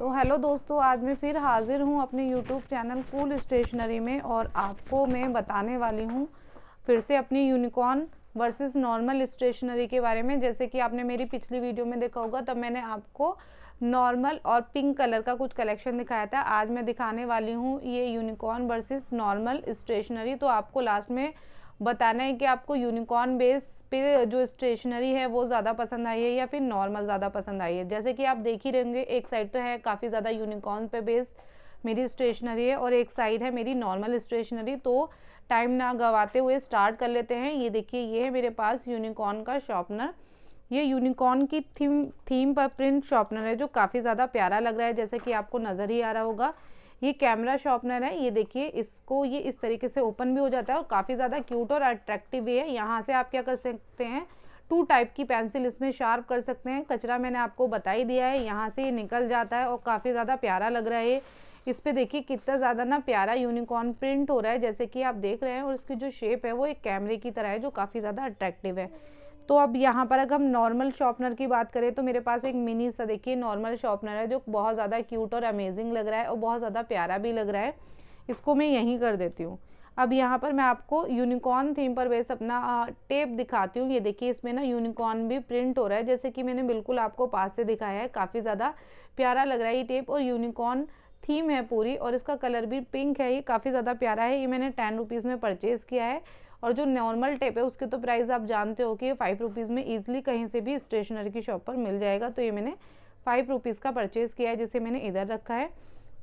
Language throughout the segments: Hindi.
तो हेलो दोस्तों आज मैं फिर हाज़िर हूँ अपने यूट्यूब चैनल कूल स्टेशनरी में और आपको मैं बताने वाली हूँ फिर से अपनी यूनिकॉर्न वर्सेस नॉर्मल स्टेशनरी के बारे में जैसे कि आपने मेरी पिछली वीडियो में देखा होगा तब मैंने आपको नॉर्मल और पिंक कलर का कुछ कलेक्शन दिखाया था आज मैं दिखाने वाली हूँ ये यूनिकॉर्न वर्सेस नॉर्मल स्टेशनरी तो आपको लास्ट में बताना है कि आपको यूनिकॉर्न बेस पे जो स्टेशनरी है वो ज़्यादा पसंद आई है या फिर नॉर्मल ज़्यादा पसंद आई है जैसे कि आप देख ही रहेंगे एक साइड तो है काफ़ी ज़्यादा यूनिकॉर्न पे बेस्ड मेरी स्टेशनरी है और एक साइड है मेरी नॉर्मल स्टेशनरी तो टाइम ना गवाते हुए स्टार्ट कर लेते हैं ये देखिए ये है मेरे पास यूनिकॉर्न का शॉपनर ये यूनिकॉर्न की थीम थीम पर प्रिंट शॉपनर है जो काफ़ी ज़्यादा प्यारा लग रहा है जैसे कि आपको नज़र ही आ रहा होगा ये कैमरा शॉर्पनर है ये देखिए इसको ये इस तरीके से ओपन भी हो जाता है और काफ़ी ज़्यादा क्यूट और अट्रैक्टिव भी है यहाँ से आप क्या कर सकते हैं टू टाइप की पेंसिल इसमें शार्प कर सकते हैं कचरा मैंने आपको बता ही दिया है यहाँ से ये निकल जाता है और काफ़ी ज़्यादा प्यारा लग रहा है इस पर देखिए कितना ज़्यादा ना प्यारा यूनिकॉर्न प्रिंट हो रहा है जैसे कि आप देख रहे हैं और इसकी जो शेप है वो एक कैमरे की तरह है जो काफ़ी ज़्यादा अट्रैक्टिव है तो अब यहाँ पर अगर हम नॉर्मल शॉर्पनर की बात करें तो मेरे पास एक मिनी सा देखिए नॉर्मल शॉर्पनर है जो बहुत ज़्यादा क्यूट और अमेजिंग लग रहा है और बहुत ज़्यादा प्यारा भी लग रहा है इसको मैं यहीं कर देती हूँ अब यहाँ पर मैं आपको यूनिकॉर्न थीम पर बेस अपना टेप दिखाती हूँ ये देखिए इसमें ना यूनिकॉर्न भी प्रिंट हो रहा है जैसे कि मैंने बिल्कुल आपको पास से दिखाया है काफ़ी ज़्यादा प्यारा लग रहा है ये टेप और यूनिकॉर्न थीम है पूरी और इसका कलर भी पिंक है ये काफ़ी ज़्यादा प्यारा है ये मैंने टेन रुपीज़ में परचेज़ किया है और जो नॉर्मल टेप है उसके तो प्राइस आप जानते हो कि ये फाइव रुपीज़ में ईजिली कहीं से भी स्टेशनरी की शॉप पर मिल जाएगा तो ये मैंने फाइव रुपीज़ का परचेज़ किया है जिसे मैंने इधर रखा है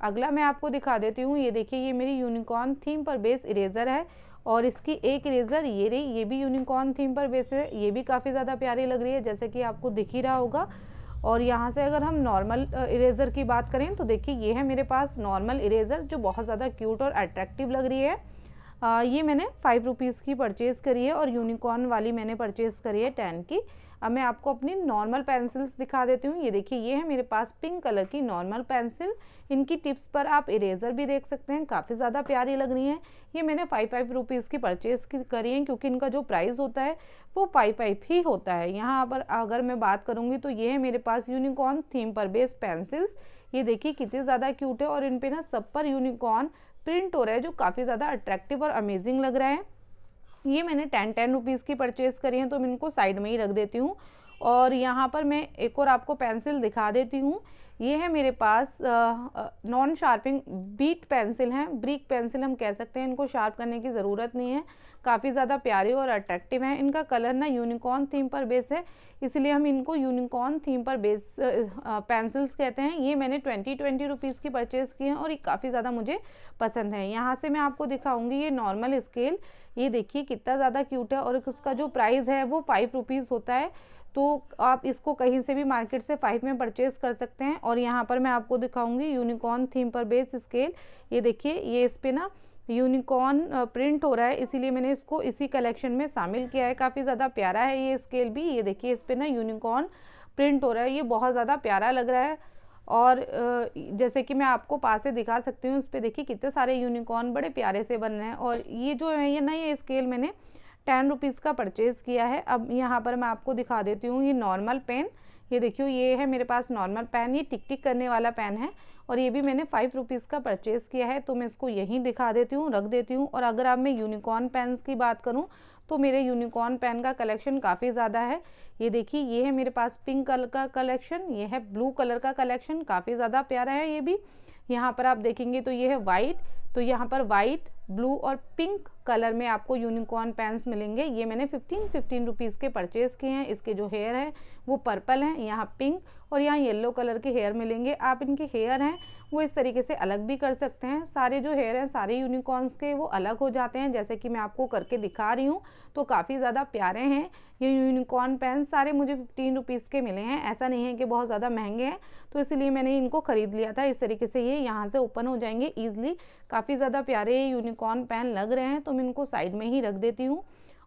अगला मैं आपको दिखा देती हूँ ये देखिए ये मेरी यूनिकॉर्न थीम पर बेस इरेज़र है और इसकी एक इरेज़र ये रही ये भी यूनिकॉर्न थीम पर बेस है ये भी काफ़ी ज़्यादा प्यारी लग रही है जैसे कि आपको दिख ही रहा होगा और यहाँ से अगर हम नॉर्मल इरेज़र की बात करें तो देखिए ये है मेरे पास नॉर्मल इरेज़र जो बहुत ज़्यादा क्यूट और अट्रैक्टिव लग रही है आ, ये मैंने फ़ाइव रुपीज़ की परचेज़ करी है और यूनिकॉर्न वाली मैंने परचेज़ करी है टेन की अब मैं आपको अपनी नॉर्मल पेंसिल्स दिखा देती हूँ ये देखिए ये है मेरे पास पिंक कलर की नॉर्मल पेंसिल इनकी टिप्स पर आप इरेज़र भी देख सकते हैं काफ़ी ज़्यादा प्यारी लग रही हैं ये मैंने फ़ाइव फाइव रुपीज़ की परचेज़ करी है क्योंकि इनका जो प्राइस होता है वो फाइव फाइव ही होता है यहाँ पर अगर मैं बात करूँगी तो ये है मेरे पास यूनिकॉर्न थीम पर बेस्ड पेंसिल्स ये देखिए कितनी ज़्यादा क्यूट है और इन पर ना सब पर यूनिकॉर्न प्रिंट हो रहा है जो काफ़ी ज़्यादा अट्रैक्टिव और अमेजिंग लग रहा है ये मैंने टेन टेन रुपीज़ की परचेज़ करी है तो मैं इनको साइड में ही रख देती हूँ और यहाँ पर मैं एक और आपको पेंसिल दिखा देती हूँ ये है मेरे पास नॉन शार्पिंग बीट पेंसिल हैं ब्रिक पेंसिल हम कह सकते हैं इनको शार्प करने की ज़रूरत नहीं है काफ़ी ज़्यादा प्यारे और अट्रैक्टिव हैं इनका कलर ना यूनिकॉर्न थीम पर बेस है इसलिए हम इनको यूनिकॉर्न थीम पर बेस पेंसिल्स कहते हैं ये मैंने ट्वेंटी ट्वेंटी रुपीज़ की परचेज़ की हैं और ये काफ़ी ज़्यादा मुझे पसंद है यहाँ से मैं आपको दिखाऊंगी ये नॉर्मल स्केल ये देखिए कितना ज़्यादा क्यूट है और उसका जो प्राइस है वो फाइव रुपीज़ होता है तो आप इसको कहीं से भी मार्केट से फाइव में परचेज कर सकते हैं और यहाँ पर मैं आपको दिखाऊंगी यूनिकॉर्न थीम पर बेस स्केल ये देखिए ये इस पर ना यूनिकॉर्न प्रिंट हो रहा है इसीलिए मैंने इसको इसी कलेक्शन में शामिल किया है काफ़ी ज़्यादा प्यारा है ये स्केल भी ये देखिए इस पर ना यूनिकॉर्न प्रिंट हो रहा है ये बहुत ज़्यादा प्यारा लग रहा है और जैसे कि मैं आपको पास से दिखा सकती हूँ उस पर देखिए कितने सारे यूनिकॉर्न बड़े प्यारे से बन रहे हैं और ये जो है ये ना ये स्केल मैंने टेन रुपीज़ का परचेज़ किया है अब यहाँ पर मैं आपको दिखा देती हूँ ये नॉर्मल पेन ये देखियो ये है मेरे पास नॉर्मल पेन ये टिक टिक करने वाला पेन है और ये भी मैंने फ़ाइव रुपीज़ का परचेज़ किया है तो मैं इसको यहीं दिखा देती हूँ रख देती हूँ और अगर आप मैं यूनिकॉर्न पेन की बात करूँ तो मेरे यूनिकॉर्न पेन का कलेक्शन काफ़ी ज़्यादा है ये देखिए ये है मेरे पास पिंक कलर का कलेक्शन ये है ब्लू कलर का कलेक्शन काफ़ी ज़्यादा प्यारा है ये भी यहाँ पर आप देखेंगे तो ये है वाइट तो यहाँ पर वाइट ब्लू और पिंक कलर में आपको यूनिकॉर्न पैंस मिलेंगे ये मैंने फिफ्टीन फिफ्टीन रुपीस के परचेज़ किए हैं इसके जो हेयर है वो पर्पल हैं यहाँ पिंक और यहाँ येलो कलर के हेयर मिलेंगे आप इनके हेयर हैं वो इस तरीके से अलग भी कर सकते हैं सारे जो हेयर हैं सारे यूनिकॉर्न्स के वो अलग हो जाते हैं जैसे कि मैं आपको करके दिखा रही हूँ तो काफ़ी ज़्यादा प्यारे हैं ये यूनिकॉर्न पेन सारे मुझे फिफ्टीन रुपीज़ के मिले हैं ऐसा नहीं है कि बहुत ज़्यादा महंगे हैं तो इसलिए मैंने इनको ख़रीद लिया था इस तरीके से ये यहाँ से ओपन हो जाएंगे ईजिली काफ़ी ज़्यादा प्यारे यूनिकॉर्न पेन लग रहे हैं तो मैं इनको साइड में ही रख देती हूँ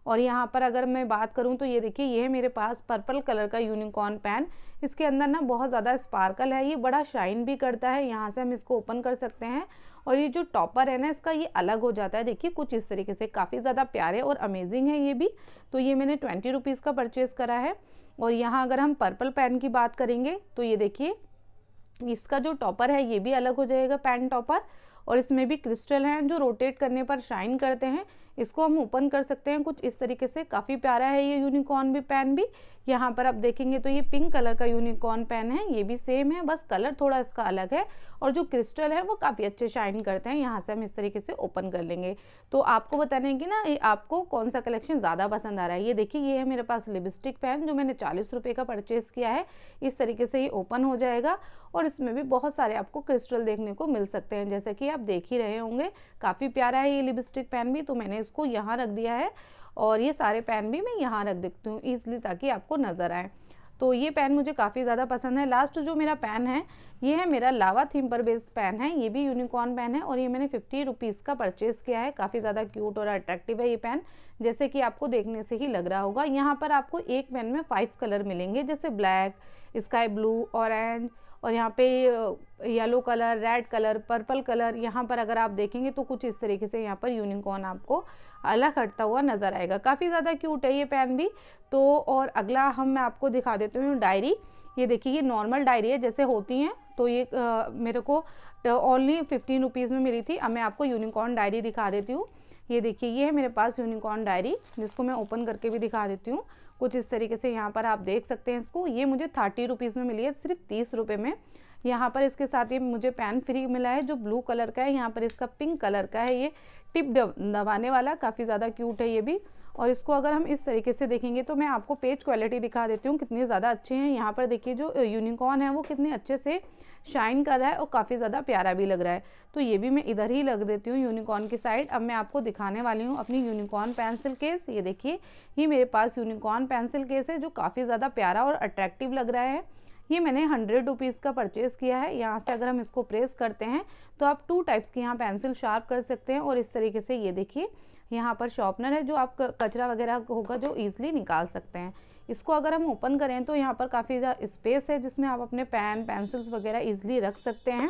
और यहाँ पर अगर मैं बात करूँ तो ये देखिए ये है मेरे पास पर्पल कलर का यूनिकॉर्न पेन इसके अंदर ना बहुत ज़्यादा स्पार्कल है ये बड़ा शाइन भी करता है यहाँ से हम इसको ओपन कर सकते हैं और ये जो टॉपर है ना इसका ये अलग हो जाता है देखिए कुछ इस तरीके से काफ़ी ज़्यादा प्यारे और अमेजिंग है ये भी तो ये मैंने ट्वेंटी रुपीज़ का परचेज़ करा है और यहाँ अगर हम पर्पल पेन की बात करेंगे तो ये देखिए इसका जो टॉपर है ये भी अलग हो जाएगा पेन टॉपर और इसमें भी क्रिस्टल हैं जो रोटेट करने पर शाइन करते हैं इसको हम ओपन कर सकते हैं कुछ इस तरीके से काफ़ी प्यारा है ये यूनिकॉर्न भी पेन भी यहाँ पर आप देखेंगे तो ये पिंक कलर का यूनिकॉर्न पेन है ये भी सेम है बस कलर थोड़ा इसका अलग है और जो क्रिस्टल है वो काफ़ी अच्छे शाइन करते हैं यहाँ से हम इस तरीके से ओपन कर लेंगे तो आपको बताने की कि ना आपको कौन सा कलेक्शन ज़्यादा पसंद आ रहा है ये देखिए ये है मेरे पास लिपस्टिक पेन जो मैंने चालीस रुपये का परचेज़ किया है इस तरीके से ये ओपन हो जाएगा और इसमें भी बहुत सारे आपको क्रिस्टल देखने को मिल सकते हैं जैसे कि आप देख ही रहे होंगे काफ़ी प्यारा है ये लिपस्टिक पेन भी तो मैंने इसको यहाँ रख दिया है और ये सारे पेन भी मैं यहाँ रख देती हूँ इसलिए ताकि आपको नज़र आए तो ये पेन मुझे काफ़ी ज़्यादा पसंद है लास्ट जो मेरा पेन है ये है मेरा लावा थीम पर बेस्ड पेन है ये भी यूनिकॉर्न पेन है और ये मैंने फिफ्टी रुपीज़ का परचेज़ किया है काफ़ी ज़्यादा क्यूट और अट्रैक्टिव है ये पेन जैसे कि आपको देखने से ही लग रहा होगा यहाँ पर आपको एक पेन में फाइव कलर मिलेंगे जैसे ब्लैक स्काई ब्लू ऑरेंज और यहाँ पे yellow colour red colour purple colour यहाँ पर अगर आप देखेंगे तो कुछ इस तरीके से यहाँ पर यूनिकॉर्न आपको अलग हटता हुआ नज़र आएगा काफ़ी ज़्यादा क्यूट है ये पेन भी तो और अगला हम मैं आपको दिखा देती हूँ डायरी ये देखिए ये नॉर्मल डायरी है जैसे होती हैं तो ये आ, मेरे को ओनली फिफ्टीन रुपीज़ में मिली थी अब मैं आपको यूनिकॉर्न डायरी दिखा देती हूँ ये देखिए ये है मेरे पास यूनिकॉर्न डायरी जिसको मैं ओपन करके भी दिखा देती हूँ कुछ इस तरीके से यहाँ पर आप देख सकते हैं इसको ये मुझे थर्टी रुपीज़ में मिली है सिर्फ तीस रुपये में यहाँ पर इसके साथ ये मुझे पैन फ्री मिला है जो ब्लू कलर का है यहाँ पर इसका पिंक कलर का है ये टिप दबाने वाला काफ़ी ज़्यादा क्यूट है ये भी और इसको अगर हम इस तरीके से देखेंगे तो मैं आपको पेज क्वालिटी दिखा देती हूँ कितने ज़्यादा अच्छे हैं यहाँ पर देखिए जो यूनिकॉर्न है वो कितने अच्छे से शाइन कर रहा है और काफ़ी ज़्यादा प्यारा भी लग रहा है तो ये भी मैं इधर ही लग देती हूँ यूनिकॉर्न की साइड अब मैं आपको दिखाने वाली हूँ अपनी यूनिकॉर्न पेंसिल केस ये देखिए ये मेरे पास यूनिकॉर्न पेंसिल केस है जो काफ़ी ज़्यादा प्यारा और अट्रैक्टिव लग रहा है ये मैंने हंड्रेड रुपीज़ का परचेज़ किया है यहाँ से अगर हम इसको प्रेस करते हैं तो आप टू टाइप्स की यहाँ पेंसिल शार्प कर सकते हैं और इस तरीके से ये देखिए यहाँ पर शॉर्पनर है जो आप कचरा वगैरह होगा जो ईज़िली निकाल सकते हैं इसको अगर हम ओपन करें तो यहाँ पर काफ़ी स्पेस है जिसमें आप अपने पेन पेंसिल्स वगैरह ईज़िली रख सकते हैं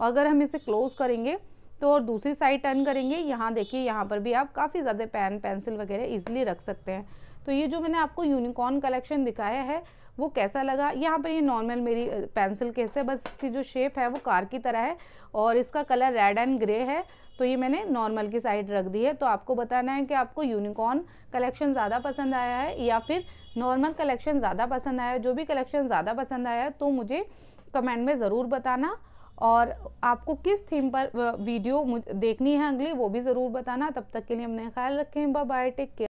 और अगर हम इसे क्लोज़ करेंगे तो और दूसरी साइड टर्न करेंगे यहाँ देखिए यहाँ पर भी आप काफ़ी ज़्यादा पेन पेंसिल वगैरह ईज़िली रख सकते हैं तो ये जो मैंने आपको यूनिकॉर्न कलेक्शन दिखाया है वो कैसा लगा यहाँ पर ये नॉर्मल मेरी पेंसिल केस है बस इसकी जो शेप है वो कार की तरह है और इसका कलर रेड एंड ग्रे है तो ये मैंने नॉर्मल की साइड रख दी है तो आपको बताना है कि आपको यूनिकॉर्न कलेक्शन ज़्यादा पसंद आया है या फिर नॉर्मल कलेक्शन ज़्यादा पसंद आया जो भी कलेक्शन ज़्यादा पसंद आया तो मुझे कमेंट में ज़रूर बताना और आपको किस थीम पर वीडियो देखनी है अगली वो भी ज़रूर बताना तब तक के लिए हमने ख्याल रखें बाय टेक केयर